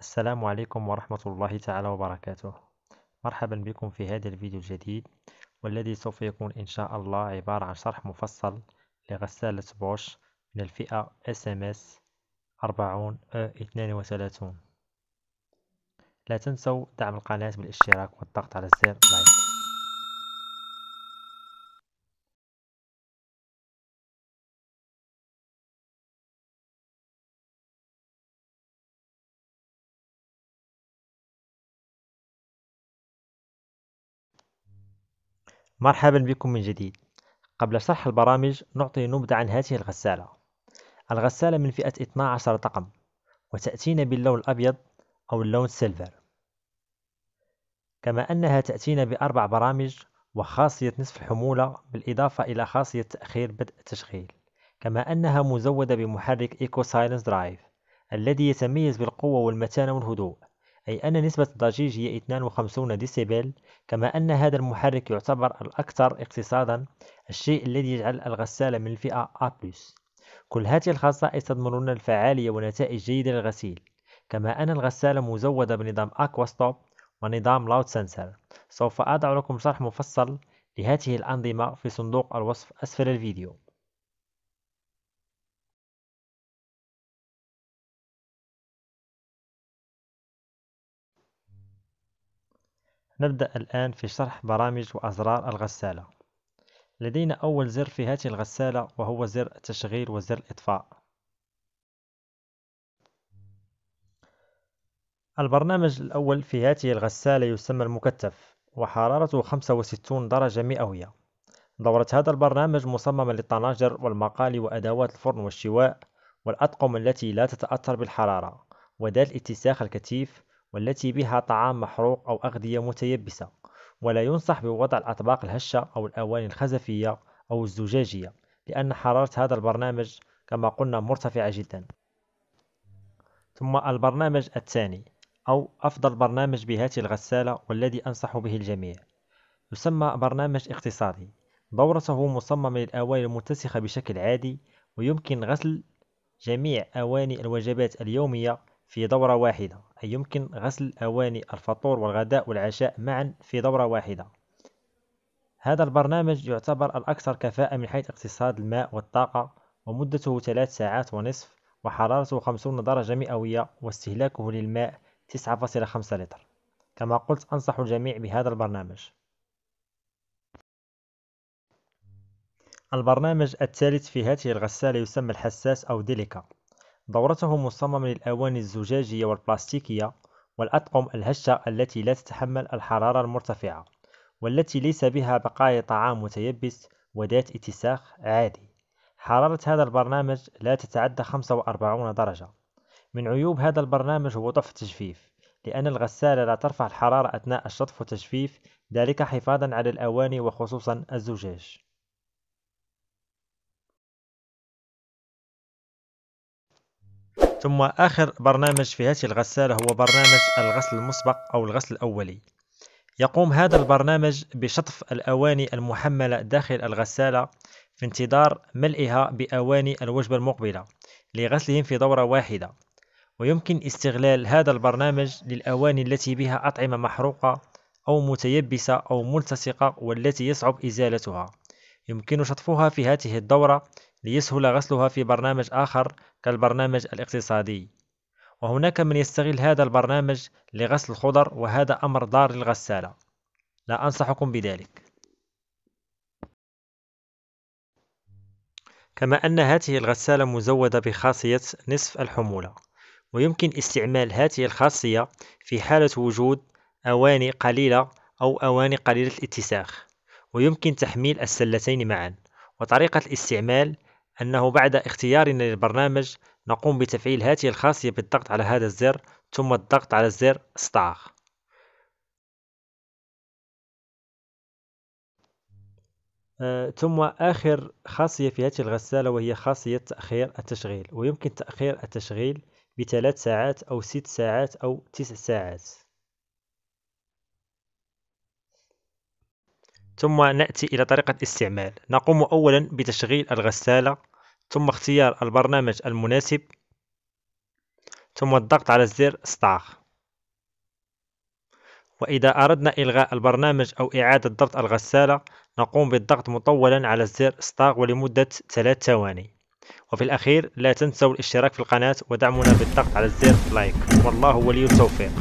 السلام عليكم ورحمة الله تعالى وبركاته مرحبا بكم في هذا الفيديو الجديد والذي سوف يكون إن شاء الله عبارة عن شرح مفصل لغسالة بوش من الفئة SMS أربعون آه، اثنان وثلاثون لا تنسوا دعم القناة بالاشتراك والضغط على زر لايك مرحبا بكم من جديد قبل شرح البرامج نعطي نبذة عن هذه الغسالة الغسالة من فئة 12 رقم وتأتينا باللون الأبيض أو اللون سيلفر كما أنها تأتينا بأربع برامج وخاصية نصف الحمولة بالإضافة إلى خاصية تأخير بدء التشغيل كما أنها مزودة بمحرك إيكو سايلنس درايف الذي يتميز بالقوة والمتانة والهدوء أي أن نسبة الضجيج هي 52 ديسيبل كما أن هذا المحرك يعتبر الأكثر اقتصادا الشيء الذي يجعل الغسالة من الفئة A+ كل هذه الخصائص تضمن الفعالية ونتائج جيدة للغسيل كما أن الغسالة مزودة بنظام أكوا ستوب ونظام لاود سنسر سوف أضع لكم شرح مفصل لهذه الأنظمة في صندوق الوصف أسفل الفيديو نبدأ الآن في شرح برامج وأزرار الغسالة لدينا أول زر في هذه الغسالة وهو زر التشغيل وزر الإطفاء البرنامج الأول في هذه الغسالة يسمى المكتف وحرارته 65 درجة مئوية دورة هذا البرنامج مصممة للطناجر والمقالي وأدوات الفرن والشواء والأطقم التي لا تتأثر بالحرارة وذات اتساخ الكتيف والتي بها طعام محروق أو أغذية متيبسة ولا ينصح بوضع الأطباق الهشة أو الأواني الخزفية أو الزجاجية لأن حرارة هذا البرنامج كما قلنا مرتفعة جدا ثم البرنامج الثاني أو أفضل برنامج بهذه الغسالة والذي أنصح به الجميع يسمى برنامج اقتصادي دورته مصممة للأواني المتسخة بشكل عادي ويمكن غسل جميع أواني الوجبات اليومية في دورة واحدة يمكن غسل أواني الفطور والغداء والعشاء معا في دورة واحدة هذا البرنامج يعتبر الأكثر كفاءة من حيث اقتصاد الماء والطاقة ومدته ثلاث ساعات ونصف وحرارته 50 درجة مئوية واستهلاكه للماء 9.5 لتر كما قلت أنصح الجميع بهذا البرنامج البرنامج الثالث في هذه الغسالة يسمى الحساس أو ديليكا دورته مصممة للأواني الزجاجية والبلاستيكية والأطقم الهشة التي لا تتحمل الحرارة المرتفعة والتي ليس بها بقايا طعام متيبس وذات اتساخ عادي حرارة هذا البرنامج لا تتعدى 45 درجة من عيوب هذا البرنامج هو ضعف التجفيف لأن الغسالة لا ترفع الحرارة أثناء الشطف والتجفيف ذلك حفاظا على الأواني وخصوصا الزجاج ثم آخر برنامج في هذه الغسالة هو برنامج الغسل المسبق أو الغسل الأولي يقوم هذا البرنامج بشطف الأواني المحملة داخل الغسالة في انتظار ملئها بأواني الوجبة المقبلة لغسلهم في دورة واحدة ويمكن استغلال هذا البرنامج للأواني التي بها أطعمة محروقة أو متيبسة أو ملتصقة والتي يصعب إزالتها يمكن شطفها في هذه الدورة ليسهل غسلها في برنامج آخر كالبرنامج الاقتصادي وهناك من يستغل هذا البرنامج لغسل الخضر وهذا أمر ضار للغسالة لا أنصحكم بذلك كما أن هذه الغسالة مزودة بخاصية نصف الحمولة ويمكن استعمال هذه الخاصية في حالة وجود أواني قليلة أو أواني قليلة الاتساخ ويمكن تحميل السلتين معا وطريقة الاستعمال أنه بعد اختيارنا للبرنامج نقوم بتفعيل هاته الخاصية بالضغط على هذا الزر ثم الضغط على الزر استعاق آه، ثم آخر خاصية في هذه الغسالة وهي خاصية تأخير التشغيل ويمكن تأخير التشغيل بثلاث ساعات أو ست ساعات أو تسع ساعات ثم نأتي إلى طريقة استعمال نقوم أولا بتشغيل الغسالة ثم اختيار البرنامج المناسب ثم الضغط على زر استعخ وإذا أردنا إلغاء البرنامج أو إعادة ضبط الغسالة نقوم بالضغط مطولا على زر استاغ ولمدة 3 ثواني وفي الأخير لا تنسوا الاشتراك في القناة ودعمنا بالضغط على زر لايك والله ولي التوفيق